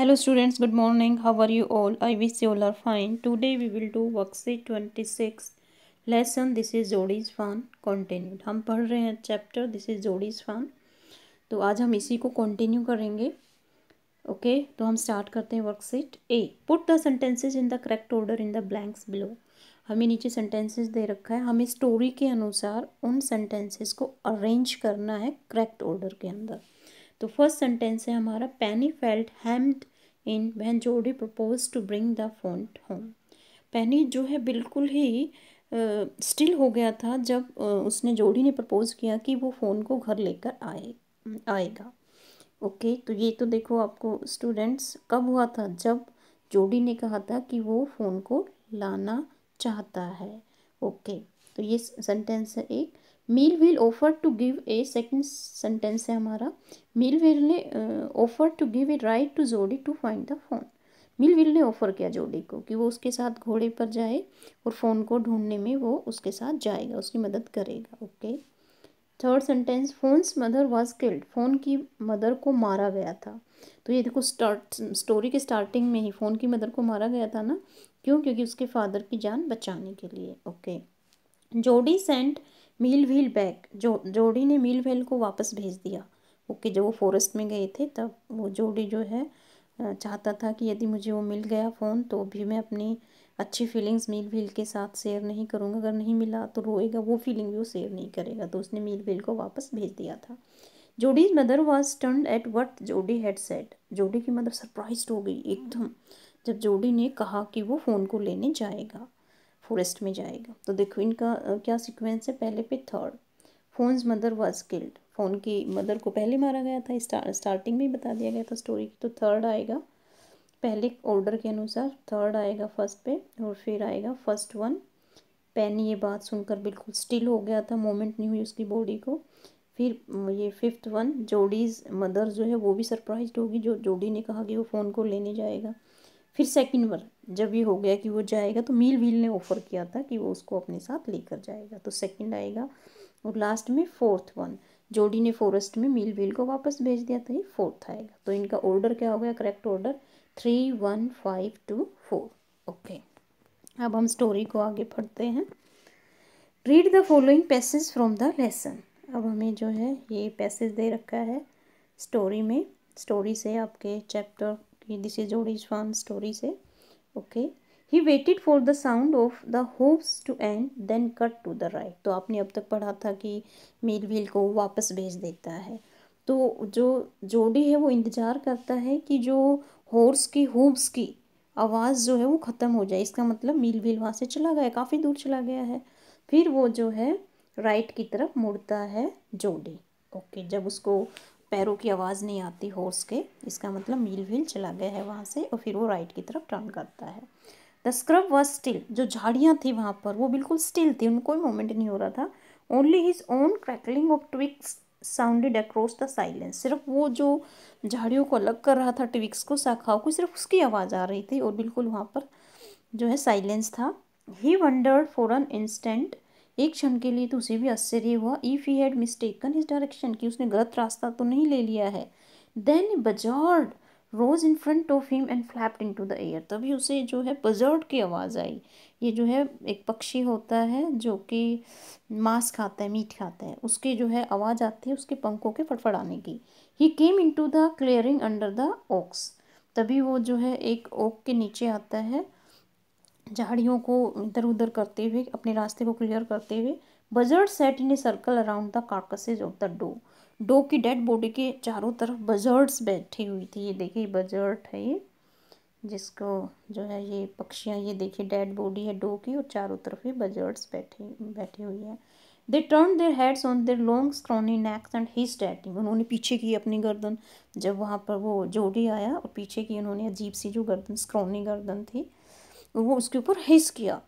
students good morning how are you all I wish you all are fine today we will do worksheet twenty six lesson this is Jody's fawn continued हम पढ़ रहे हैं chapter this is Jody's फान तो आज हम इसी को कंटिन्यू करेंगे ओके okay, तो हम स्टार्ट करते हैं worksheet A put the sentences in the correct order in the blanks below हमें नीचे सेंटेंसेज दे रखा है हमें स्टोरी के अनुसार उन सेंटेंसेज को अरेंज करना है करेक्ट ऑर्डर के अंदर तो फर्स्ट सेंटेंस है हमारा Penny felt hemmed in when Jody propose to bring the fawn home Penny जो है बिल्कुल ही स्टिल uh, हो गया था जब uh, उसने जोड़ी ने प्रपोज़ किया कि वो फ़ोन को घर लेकर आए आएगा ओके okay, तो ये तो देखो आपको स्टूडेंट्स कब हुआ था जब जोड़ी ने कहा था कि वो फ़ोन को लाना चाहता है ओके okay, तो ये सेंटेंस है एक Mill Wheel offer to give a second sentence है हमारा मिल विल ने offer to give a ride to Jody to find the fawn Mill Wheel ने ऑफर किया जोडी को कि वो उसके साथ घोड़े पर जाए और फ़ोन को ढूंढने में वो उसके साथ जाएगा उसकी मदद करेगा okay third sentence fawn's mother was killed fawn की मदर को मारा गया था तो ये देखो स्टार्ट स्टोरी के स्टार्टिंग में ही फ़ोन की मदर को मारा गया था ना क्यों क्योंकि उसके फादर की जान बचाने के लिए ओके जोडी सेंट मील व्हील बैग जो जोड़ी ने मील व्हील को वापस भेज दिया ओके जब वो फॉरेस्ट में गए थे तब वो जोड़ी जो है चाहता था कि यदि मुझे वो मिल गया फ़ोन तो भी मैं अपनी अच्छी फीलिंग्स मील व्हील के साथ शेयर नहीं करूँगा अगर नहीं मिला तो रोएगा वो फीलिंग भी वो शेयर नहीं करेगा तो उसने मील व्हील को वापस भेज दिया था Jody's mother was stunned at what Jody had said Jody की मदर सरप्राइज हो गई एकदम जब जोडी ने कहा कि वो फ़ोन को लेने जाएगा फॉरेस्ट में जाएगा तो देखो इनका क्या सीक्वेंस है पहले पे third fawn's mother was killed fawn की मदर को पहले मारा गया था स्टार, स्टार्टिंग में ही बता दिया गया था स्टोरी की तो थर्ड आएगा पहले ऑर्डर के अनुसार थर्ड आएगा फर्स्ट पे और फिर आएगा फर्स्ट वन पेन ये बात सुनकर बिल्कुल स्टिल हो गया था मोमेंट नहीं हुई उसकी बॉडी को फिर ये फिफ्थ वन जोडीज़ मदर जो है वो भी सरप्राइज होगी जो जोडी ने कहा कि वो फ़ोन को लेने जाएगा फिर सेकंड बार जब ये हो गया कि वो जाएगा तो मील व्हील ने ऑफ़र किया था कि वो उसको अपने साथ लेकर जाएगा तो सेकंड आएगा और लास्ट में फोर्थ वन जोडी ने फॉरेस्ट में मील व्हील को वापस भेज दिया तो ये फोर्थ आएगा तो इनका ऑर्डर क्या हो गया correct order three one five two four okay अब हम स्टोरी को आगे पढ़ते हैं read the following passage from the lesson अब हमें जो है ये पैसेज दे रखा है स्टोरी में स्टोरी से आपके चैप्टर ये this is Odisha farm story से okay he waited for the sound of the hoofs to end then cut to the right तो आपने अब तक पढ़ा था कि मेल व्हील को वापस भेज देता है तो जो जोडी है वो इंतज़ार करता है कि जो हॉर्स की होप्स की आवाज़ जो है वो ख़त्म हो जाए इसका मतलब मील व्हील वहाँ से चला गया काफ़ी दूर चला गया है फिर वो जो है राइट की तरफ मुड़ता है जोडी ओके जब उसको पैरों की आवाज़ नहीं आती हॉर्स के इसका मतलब मील व्हील चला गया है वहाँ से और फिर वो राइट की तरफ टर्न करता है द स्क्रब व स्टिल जो झाड़ियाँ थी वहाँ पर वो बिल्कुल स्टिल थी उनको कोई मोमेंट नहीं हो रहा था only his own crackling of twigs sounded across the silence सिर्फ वो जो झाड़ियों को अलग कर रहा था ट्विक्स को शाखाओं को सिर्फ उसकी आवाज़ आ रही थी और बिल्कुल वहाँ पर जो है साइलेंस था he wondered for an instant एक क्षण के लिए तो उसे भी आश्चर्य हुआ if he had mistaken his direction कि उसने गलत रास्ता तो नहीं ले लिया है then buzzard rose in front of him and flapped into the air तभी उसे जो है बजर्ड की आवाज़ आई ये जो है एक पक्षी होता है जो कि मांस खाता है मीट खाता है उसके जो है आवाज़ आती है उसके पंखों के फड़फड़ाने की he came into the clearing under the oaks तभी वो जो है एक ओक के नीचे आता है झाड़ियों को इधर उधर करते हुए अपने रास्ते को क्लियर करते हुए buzzard sat in a circle around the carcasses of the doe doe की डेड बॉडी के चारों तरफ बजर्ड्स बैठी हुई थी ये देखिए बजर्ड है ये जिसको जो है ये पक्षियाँ ये देखिए डेड बॉडी है डो की और चारों तरफ ही बजर्ड्स बैठी बैठी हुई है they turn their heads on their long scrawny necks and he stating उन्होंने पीछे की अपनी गर्दन जब वहाँ पर वो जोड़ी आया और पीछे की उन्होंने अजीब सी जो गर्दन स्क्रॉनी गर्दन थी वो उसके ऊपर हिस किया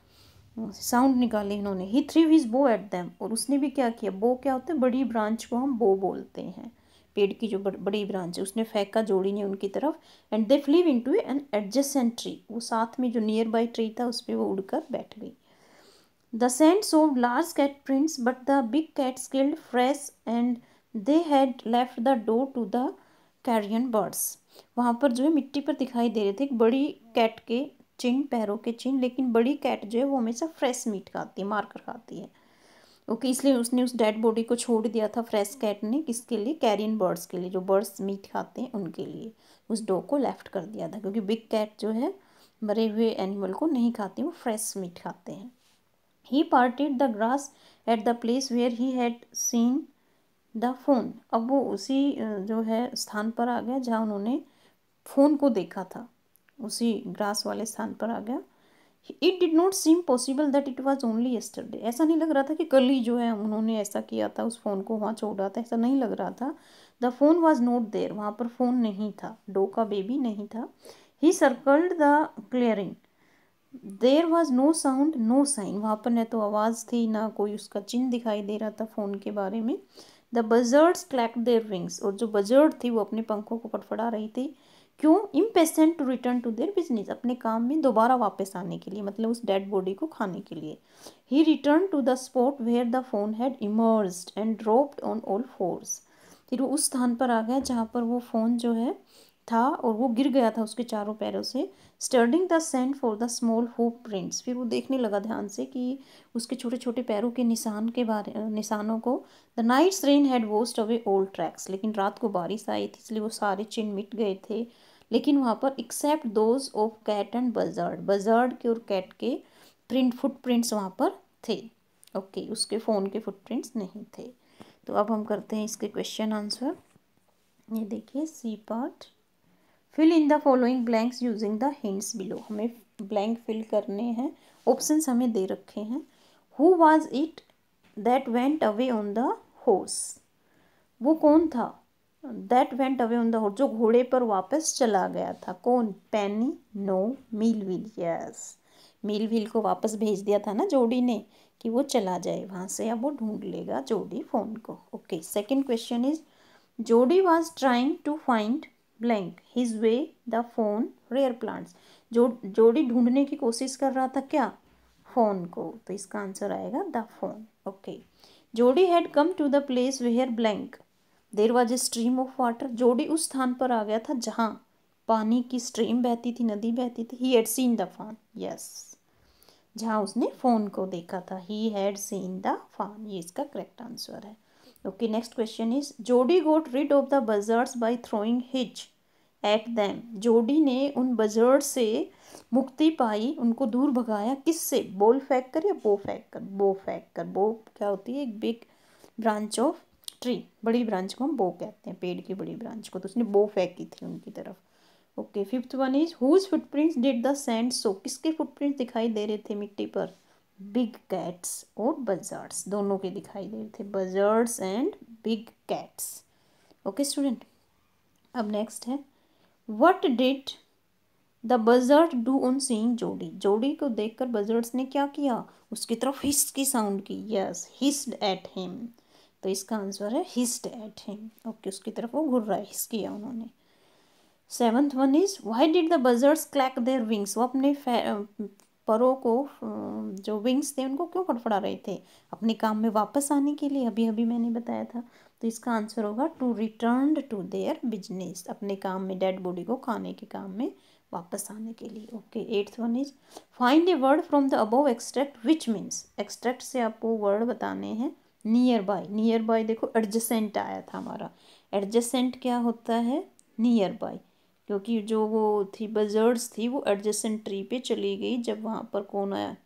साउंड निकाले इन्होंने he threw his bough at them और उसने भी क्या किया बो क्या होता है बड़ी ब्रांच को हम बो बोलते हैं पेड़ की जो बड़ी ब्रांच है उसने फेंका जोड़ी ने उनकी तरफ and they flew into an adjacent tree वो साथ में जो नियर बाई ट्री था उस पर वो उड़कर बैठ गई the sand so large cat prints but the big cat killed fresh and they had left the doe to the carrion birds वहाँ पर जो है मिट्टी पर दिखाई दे रहे थे एक बड़ी कैट के चिन्ह पैरों के चिन्ह लेकिन बड़ी कैट जो है वो हमेशा फ्रेश मीट खाती है मारकर खाती है ओके इसलिए उसने उस डेड बॉडी को छोड़ दिया था फ्रेश कैट ने किसके लिए कैरियन बर्ड्स के लिए जो बर्ड्स मीट खाते हैं उनके लिए उस डॉग को लेफ्ट कर दिया था क्योंकि बिग कैट जो है मरे हुए एनिमल को नहीं खाते वो फ्रेश मीट खाते हैं he parted the grass at the place where he had seen the fawn अब वो उसी जो है स्थान पर आ गया जहाँ उन्होंने फ़ोन को देखा था उसी ग्रास वाले स्थान पर आ गया it did not seem possible that it was only yesterday ऐसा नहीं लग रहा था कि कल ही जो है उन्होंने ऐसा किया था उस फ़ोन को वहाँ छोड़ा था ऐसा नहीं लग रहा था the fawn was not there वहाँ पर फ़ोन नहीं था डो का बेबी नहीं था ही circled the clearing there was no sound no sign वहाँ पर न तो आवाज़ थी ना कोई उसका चिन्ह दिखाई दे रहा था फ़ोन के बारे में the buzzards clack their wings और जो बजर्ड थी वो अपने पंखों को फटफड़ा रही थी क्यों impatient to return to their business अपने काम में दोबारा वापस आने के लिए मतलब उस डेड बॉडी को खाने के लिए ही return to the spot where the fawn had emerge and dropped on all fours फिर वो उस स्थान पर आ गया जहाँ पर वो फ़ोन जो है था और वो गिर गया था उसके चारों पैरों से studying the sand for the small hoof prints फिर वो देखने लगा ध्यान से कि उसके छोटे छोटे पैरों के निशान के बारे निशानों को the night's rain had washed away old tracks लेकिन रात को बारिश आई थी इसलिए वो सारे चिन्ह मिट गए थे लेकिन वहाँ पर except those of cat and buzzard buzzard के और कैट के प्रिंट फुट प्रिंट्स वहाँ पर थे ओके okay, उसके फ़ोन के फुट प्रिंट्स नहीं थे तो अब हम करते हैं इसके क्वेश्चन आंसर ये देखिए C part fill in the following blanks using the hints below हमें ब्लैंक फिल करने हैं ऑप्शंस हमें दे रखे हैं who was it that went away on the horse वो कौन था that went away on the horse जो घोड़े पर वापस चला गया था कौन पैनी नो व्हील यस व्हील को वापस भेज दिया था ना जोडी ने कि वो चला जाए वहाँ से अब वो ढूंढ लेगा जोडी फोन को okay second question is Jody was trying to find blank his way the fawn rare plants जो जोड़ी ढूंढने की कोशिश कर रहा था क्या फोन को तो इसका आंसर आएगा the fawn okay Jody had come to the place where blank there was a stream of water Jody उस स्थान पर आ गया था जहाँ पानी की स्ट्रीम बहती थी नदी बहती थी ही had seen the fawn yes जहाँ उसने फ़ोन को देखा था ही हैड सीन द फान ये इसका करेक्ट आंसर है okay next question is Jody got rid of the buzzards by throwing which at them Jody ने उन बजर्ड से मुक्ति पाई उनको दूर भगाया किससे बोल फेंक कर या बो फेंक कर बो फेंक कर बो क्या होती है एक बिग ब्रांच ऑफ ट्री बड़ी ब्रांच को हम बो कहते हैं पेड़ की बड़ी ब्रांच को तो उसने बो फेंकी थी उनकी तरफ okay fifth one is whose footprints did the sand show किसके फुटप्रिंट्स दिखाई दे रहे थे मिट्टी पर बिग कैट्स और बजर्ड्स दोनों के दिखाई दे रहे थे buzzards and big cats okay student अब नेक्स्ट है what did the buzzard do on seeing Jody Jody को देख कर बजर्ट्स ने क्या किया उसकी तरफ हिस्ट की साउंड की यस हिस्ड एट हिम तो इसका आंसर है हिस्ट एट हिम ओके उसकी तरफ वो घुर रहा है हिस्स किया उन्होंने seventh one is why did the buzzards clack their wings वो अपने परों को जो विंग्स थे उनको क्यों फड़फड़ा रहे थे अपने काम में वापस आने के लिए अभी अभी मैंने बताया था तो इसका आंसर होगा to return to their business अपने काम में डेड बॉडी को खाने के काम में वापस आने के लिए okay eighth one is find a word from the above extract which means extract से आपको वर्ड बताने हैं नियर बाय नियर बाय देखो एडजसेंट आया था हमारा एडजसेंट क्या होता है नियर बाय क्योंकि जो वो थी बजर्ड्स थी वो एडजसेंट ट्री पे चली गई जब वहाँ पर कौन आया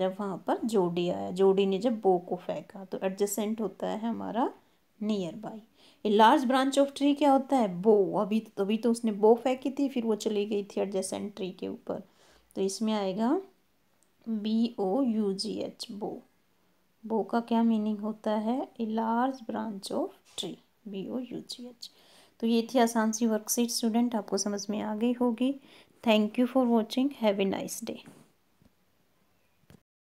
जब वहाँ पर जोडी आया जोडी ने जब बो को फेंका तो एडजेसेंट होता है हमारा nearby a large branch of tree क्या होता है बो अभी तो अभी तो उसने बो फेंकी थी फिर वो चली गई थी एडजेसेंट ट्री के ऊपर तो इसमें आएगा B O U G H bough bough का क्या मीनिंग होता है a large branch of tree B O U G H तो ये थी आसान सी वर्कशीट स्टूडेंट आपको समझ में आ गई होगी thank you for watching have a nice day